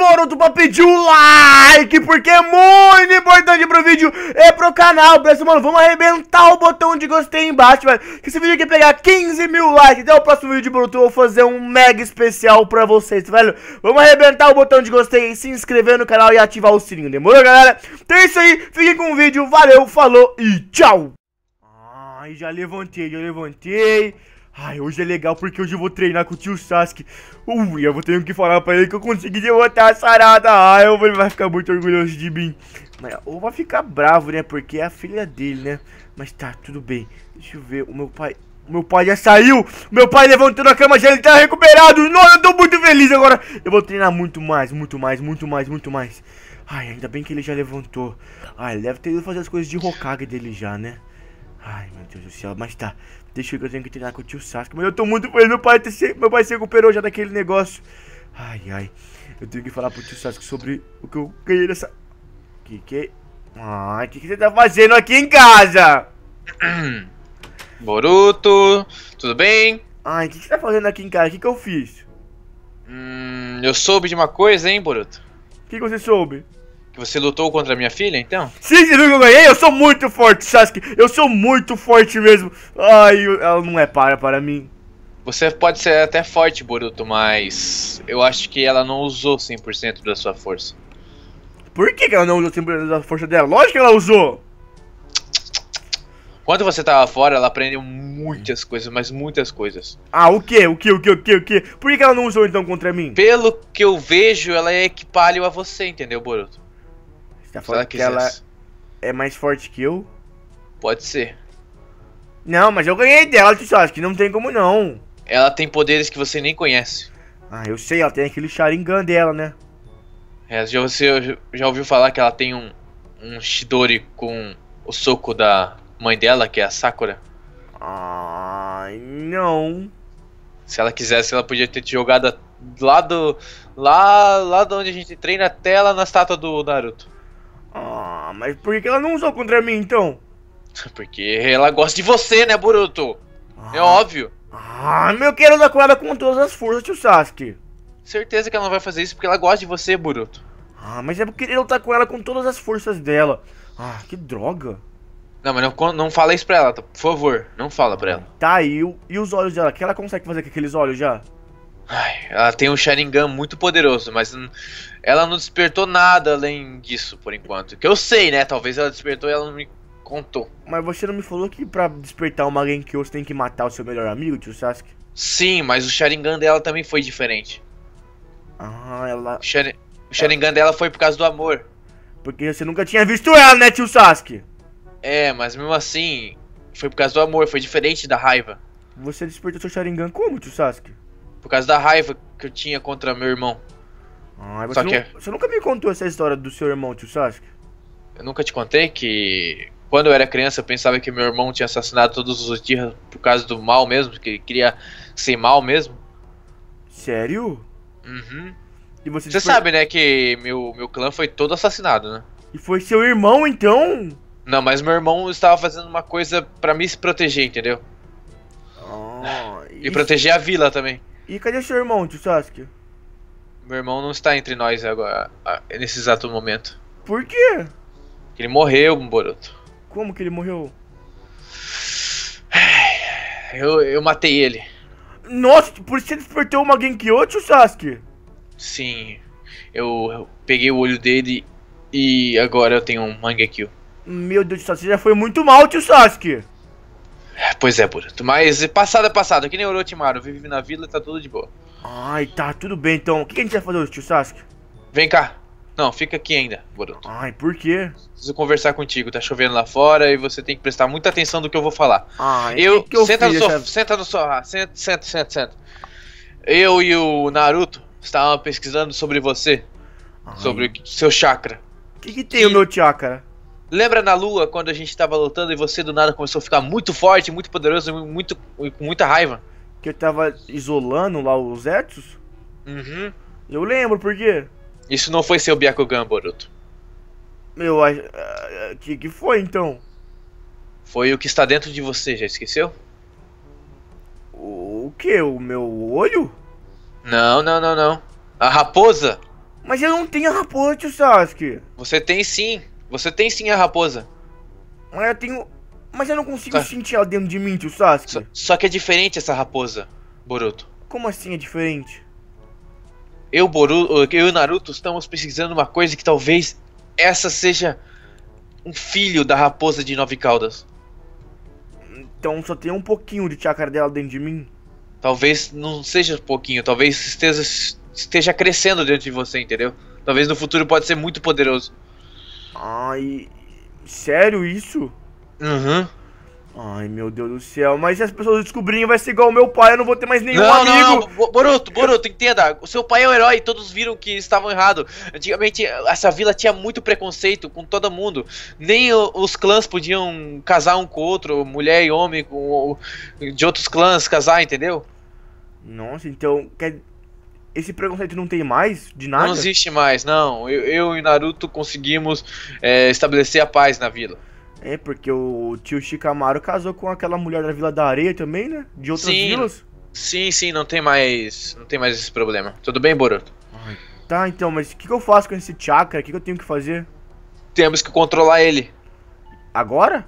Maroto pra pedir um like, porque é muito importante pro vídeo e pro canal. Beleza, mano? Vamos arrebentar o botão de gostei embaixo, velho. Que esse vídeo aqui pegar 15 mil likes. Até o próximo vídeo, Maroto, eu vou fazer um mega especial pra vocês, tá velho. Vamos arrebentar o botão de gostei, se inscrever no canal e ativar o sininho. Demorou, galera? Então é isso aí. Fiquem com o vídeo. Valeu, falou e tchau! Ai, já levantei, já levantei. Ai, hoje é legal porque hoje eu vou treinar com o tio Sasuke. Ui, eu vou ter que falar pra ele que eu consegui derrotar a Sarada. Ai, ele vai ficar muito orgulhoso de mim. Mas, ou vai ficar bravo, né? Porque é a filha dele, né? Mas tá, tudo bem. Deixa eu ver, o meu pai... meu pai já saiu, meu pai levantou da cama, já ele tá recuperado. Nossa, eu tô muito feliz agora. Eu vou treinar muito mais, muito mais, muito mais, muito mais. Ai, ainda bem que ele já levantou. Ai, ele deve ter ido fazer as coisas de Hokage dele já, né? Ai, meu Deus do céu, mas tá. Deixa eu, eu tenho que treinar com o tio Sasuke. Mas eu tô muito feliz, meu pai, meu pai se recuperou já daquele negócio. Ai, ai. Eu tenho que falar pro tio Sasuke sobre o que eu ganhei nessa... Que que... Ai, que que você tá fazendo aqui em casa? Boruto, tudo bem? Ai, o que, que você tá fazendo aqui em casa? O que que eu fiz? Hum, eu soube de uma coisa, hein, Boruto? O que, que você soube? Você lutou contra a minha filha, então? Sim, você viu que eu ganhei? Eu sou muito forte, Sasuke. Eu sou muito forte mesmo. Ai, ela não é para para mim. Você pode ser até forte, Boruto, mas eu acho que ela não usou 100% da sua força. Por que, ela não usou 100% da força dela? Lógico que ela usou! Quando você tava fora, ela aprendeu muitas coisas, mas muitas coisas. Ah, o que? O que? O que? O que? O que? Por que ela não usou então contra mim? Pelo que eu vejo, ela é equipalho a você, entendeu, Boruto? Você tá falando que ela é mais forte que eu? Pode ser. Não, mas eu ganhei dela, Tio acho que não tem como não. Ela tem poderes que você nem conhece. Ah, eu sei, ela tem aquele Sharingan dela, né? É, já, você já ouviu falar que ela tem um, um Shidori com o soco da mãe dela, que é a Sakura? Ai, não. Se ela quisesse, ela podia ter te jogado lá do. Lá, lá de onde a gente treina até lá na estátua do Naruto. Ah, mas por que ela não usou contra mim então? Porque ela gosta de você, né, Boruto? É ah. É óbvio. Ah, mas eu quero usar com ela é com todas as forças, tio Sasuke. Certeza que ela não vai fazer isso porque ela gosta de você, Boruto. Ah, mas é porque ele lutar tá com ela com todas as forças dela. Ah, que droga. Não, mas não, não fala isso pra ela, tá? por favor. Não fala pra ela. Tá, e, e os olhos dela? que ela consegue fazer com aqueles olhos já? Ai, ela tem um Sharingan muito poderoso, mas ela não despertou nada além disso por enquanto. Que eu sei, né? Talvez ela despertou e ela não me contou. Mas você não me falou que para despertar uma Genkyo você tem que matar o seu melhor amigo, tio Sasuke? Sim, mas o Sharingan dela também foi diferente. Ah, ela. O, Shari... o Sharingan ela... dela foi por causa do amor. Porque você nunca tinha visto ela, né, tio Sasuke? É, mas mesmo assim, foi por causa do amor, foi diferente da raiva. Você despertou seu Sharingan como, tio Sasuke? Por causa da raiva que eu tinha contra meu irmão. Ah, Só que... Não, é- você nunca me contou essa história do seu irmão, tio Sasuke? Eu nunca te contei que quando eu era criança eu pensava que meu irmão tinha assassinado todos os dias por causa do mal mesmo, que ele queria ser mal mesmo. Sério? Uhum. E você, você sabe, né, que meu, meu clã foi todo assassinado, né? E foi seu irmão, então? Não, mas meu irmão estava fazendo uma coisa para me se proteger, entendeu? Oh, e isso... proteger a vila também. E cadê seu irmão, tio Sasuke? Meu irmão não está entre nós agora, nesse exato momento. Por quê? Ele morreu, Boruto. Como que ele morreu? Eu, eu matei ele. Nossa, por isso você despertou uma Genkyo, tio Sasuke? Sim. Eu, eu, peguei o olho dele e agora eu tenho um Mangekyou. Meu Deus, tio céu, você já foi muito mal, tio Sasuke. Pois é, Boruto. Mas passado é passado, que nem o Orochimaru, vive na vila, tá tudo de boa. Ai, tá, tudo bem então. O que a gente vai fazer hoje, tio Sasuke? Vem cá. Não, fica aqui ainda, Boruto. Ai, por quê? Preciso conversar contigo, tá chovendo lá fora e você tem que prestar muita atenção do que eu vou falar. Ai, eu, que que eu senta, fiz, no sof... senta no sofá, senta, senta, senta, senta. Eu e o Naruto estávamos pesquisando sobre você, Ai. sobre seu chakra. O que, que tem e... o meu chakra? Lembra na lua quando a gente tava lutando e você do nada começou a ficar muito forte, muito poderoso, muito com muita raiva? Que eu tava isolando lá os Etus? Uhum. Eu lembro, por quê? Isso não foi seu Byakugan, Boruto. Eu acho. que que foi então? Foi o que está dentro de você, já esqueceu? O, o que? O meu olho? Não, não, não, não. A raposa? Mas eu não tenho a raposa, tio Sasuke. Você tem sim. Você tem sim a raposa. Mas eu tenho. Mas eu não consigo sentir ela dentro de mim, tio Sasuke. Só, só que é diferente essa raposa, Boruto. Como assim é diferente? Eu, Boru, eu e Naruto estamos pesquisando uma coisa que talvez essa seja um filho da raposa de nove caudas. Então só tem um pouquinho de chakra dela dentro de mim? Talvez não seja pouquinho, talvez esteja, esteja crescendo dentro de você, entendeu? Talvez no futuro pode ser muito poderoso. Ai, sério isso? Aham. Uhum. Ai, meu Deus do céu. Mas se as pessoas descobrirem, vai ser igual o meu pai, eu não vou ter mais nenhum não, amigo. Não, não, Boruto, Boruto, entenda. O seu pai é um herói, todos viram que estavam errados. Antigamente, essa vila tinha muito preconceito com todo mundo. Nem os clãs podiam casar um com o outro, mulher e homem com, de outros clãs casar, entendeu? Nossa, então quer, esse preconceito não tem mais de nada? Não existe mais, não. Eu, eu e Naruto conseguimos é, estabelecer a paz na vila. É, porque o tio Shikamaru casou com aquela mulher da Vila da Areia também, né? De outras sim, vilas. Sim, sim, não tem mais. Não tem mais esse problema. Tudo bem, Boruto? Tá, então, mas o que, que, eu faço com esse chakra? O que, que eu tenho que fazer? Temos que controlar ele. Agora?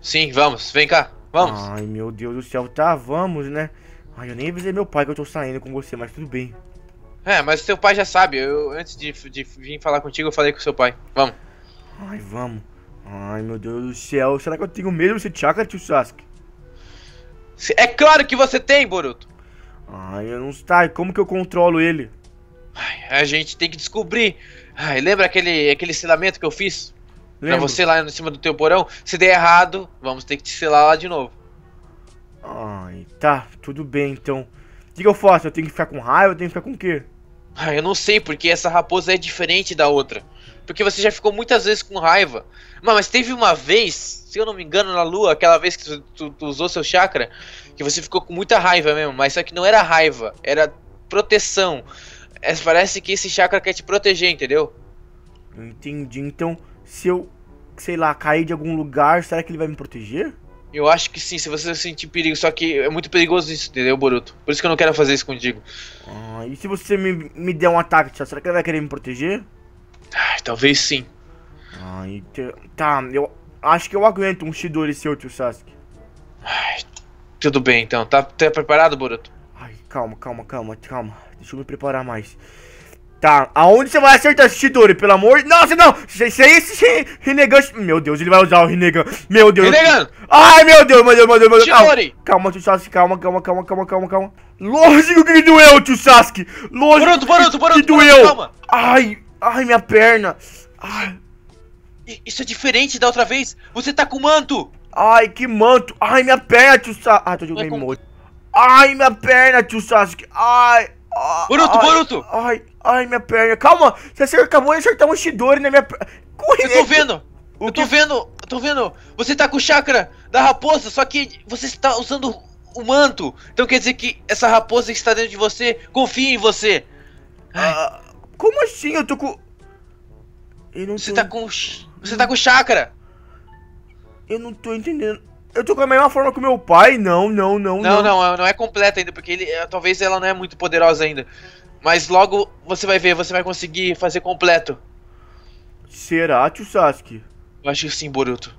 Sim, vamos, vem cá, vamos. Ai, meu Deus do céu, tá, vamos, né? Ai, eu nem avisei meu pai que eu tô saindo com você, mas tudo bem. É, mas seu pai já sabe. Eu, antes de, de vir falar contigo, eu falei com seu pai. Vamos. Ai, vamos. Ai, meu Deus do céu. Será que eu tenho mesmo esse chakra, tio Sasuke? É claro que você tem, Boruto. Ai, eu não sei. Como que eu controlo ele? Ai, a gente tem que descobrir. Ai, lembra aquele, aquele selamento que eu fiz? Lembro. Pra você lá em cima do teu porão? Se der errado, vamos ter que te selar lá de novo. Ai, tá. Tudo bem, então. O que, que eu faço? Eu tenho que ficar com raiva? Eu tenho que ficar com o quê? Ah, eu não sei, porque essa raposa é diferente da outra. Porque você já ficou muitas vezes com raiva. Mas, mas teve uma vez, se eu não me engano, na lua, aquela vez que tu, tu, tu, usou seu chakra, que você ficou com muita raiva mesmo. Mas só que não era raiva, era proteção. É, parece que esse chakra quer te proteger, entendeu? Entendi. Então, se eu, sei lá, cair de algum lugar, será que ele vai me proteger? Eu acho que sim, se você sentir perigo, só que é muito perigoso isso, entendeu, Boruto? Por isso que eu não quero fazer isso contigo. Ah, e se você me, me der um ataque, será que ele vai querer me proteger? Ah, talvez sim. Ah, então, tá, eu acho que eu aguento um Shidori seu, tio Sasuke. Ai, tudo bem então, tá, tá preparado, Boruto? Ai, calma, calma, calma, calma. Deixa eu me preparar mais. Tá, aonde você vai acertar, Chidori, Pelo amor de... Nossa, não! Sem esse Renegan... Meu Deus, ele vai usar o Renegan. Meu Deus. Renegan! Ai, meu Deus, meu Deus, meu Deus, meu Deus. Shidori! Calma, tio Sasuke, calma, calma, calma, calma, calma, calma. Lógico que doeu, tio Sasuke. Lógico Boruto, que doeu. calma. Ai, ai, minha perna. Ai. Isso é diferente da outra vez. Você tá com manto. Ai, que manto. Ai, minha perna, tio Sasuke. Ai, tô é jogando é com... Ai, minha perna, tio Sasuke. Ai... Boruto, ai, Boruto! Ai, ai, minha perna. Calma, você acabou de acertar um Shidori na minha perna. Eu tô vendo! O eu tô vendo, eu tô vendo. Você tá com o chakra da raposa, só que você está usando o manto. Então quer dizer que essa raposa que está dentro de você confia em você. Ah, como assim? Eu tô com. Eu você tô... tá com. Você tá com chakra! Eu não tô entendendo. Eu tô com a mesma forma que o meu pai, não, não, não. Não, não, não, não é completa ainda, porque ele, eh, talvez ela não é muito poderosa ainda. Mas logo você vai ver, você vai conseguir fazer completo. Será, tio Sasuke? Eu acho que sim, Boruto.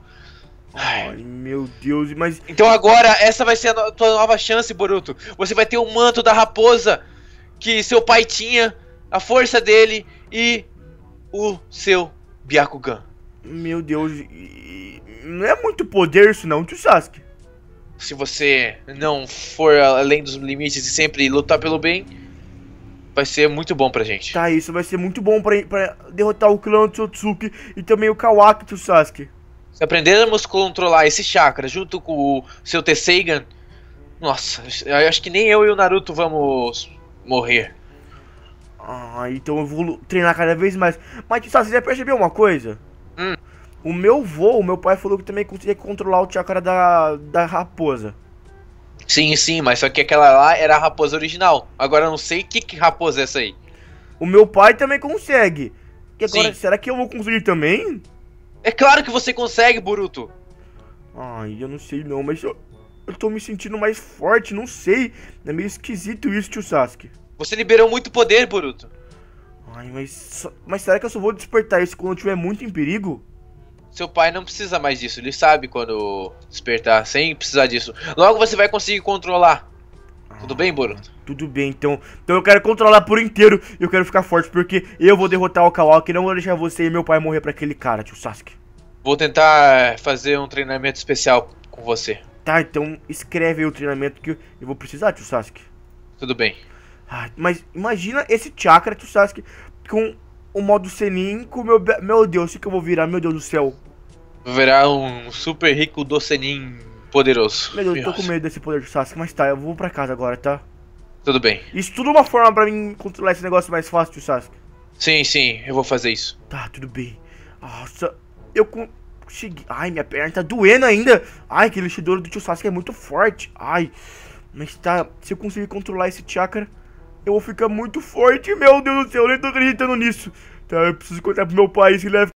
Ai, Ai, meu Deus, mas. Então agora, essa vai ser a tua nova chance, Boruto. Você vai ter o manto da raposa que seu pai tinha, a força dele e o seu Byakugan. Meu Deus, não é muito poder isso não, tio Sasuke. Se você não for além dos limites e sempre lutar pelo bem, vai ser muito bom pra gente. Tá, isso vai ser muito bom pra, pra derrotar o clã do Tsotsuki e também o Kawaki do Sasuke. Se aprendermos a controlar esse chakra junto com o seu Tesseigan, nossa, eu acho que nem eu e o Naruto vamos morrer. Ah, então eu vou treinar cada vez mais. Mas, Tsotsuki, você já percebeu uma coisa? Hum. O meu voo, meu pai falou que também conseguia controlar o chakra da, da raposa. Sim, sim, mas só que aquela lá era a raposa original. Agora eu não sei que, que raposa é essa aí. O meu pai também consegue. E agora, sim. será que eu vou conseguir também? É claro que você consegue, Buruto. Ai, eu não sei não, mas eu, eu tô me sentindo mais forte, não sei. É meio esquisito isso, tio Sasuke. Você liberou muito poder, Buruto. Ai, mas, mas será que eu só vou despertar isso quando estiver muito em perigo? Seu pai não precisa mais disso, ele sabe quando despertar, sem precisar disso. Logo você vai conseguir controlar. tudo bem, Boruto? Ah, tudo bem, então. Então eu quero controlar por inteiro eu quero ficar forte, porque eu vou derrotar o Kawaki e não vou deixar você e meu pai morrer para aquele cara, tio Sasuke. Vou tentar fazer um treinamento especial com você. Tá, então escreve aí o treinamento que eu vou precisar, tio Sasuke. Tudo bem. Ah, mas imagina esse chakra do Sasuke com o modo Senin, com meu, meu Deus, o que eu vou virar, meu Deus do céu. virar um super rico do Senin poderoso. Meu Deus, eu tô com medo desse poder do Sasuke, mas tá, eu vou pra casa agora, tá? Tudo bem. Isso tudo é uma forma pra mim controlar esse negócio mais fácil, Sasuke. Sim, sim, eu vou fazer isso. Tá, tudo bem. Nossa, eu consegui. Ai, minha perna tá doendo ainda. Ai, aquele lixidor do tio Sasuke é muito forte. Ai, mas tá. Se eu conseguir controlar esse chakra. Eu vou ficar muito forte, meu Deus do céu, eu nem tô acreditando nisso. Tá, eu preciso contar pro meu pai se ele vai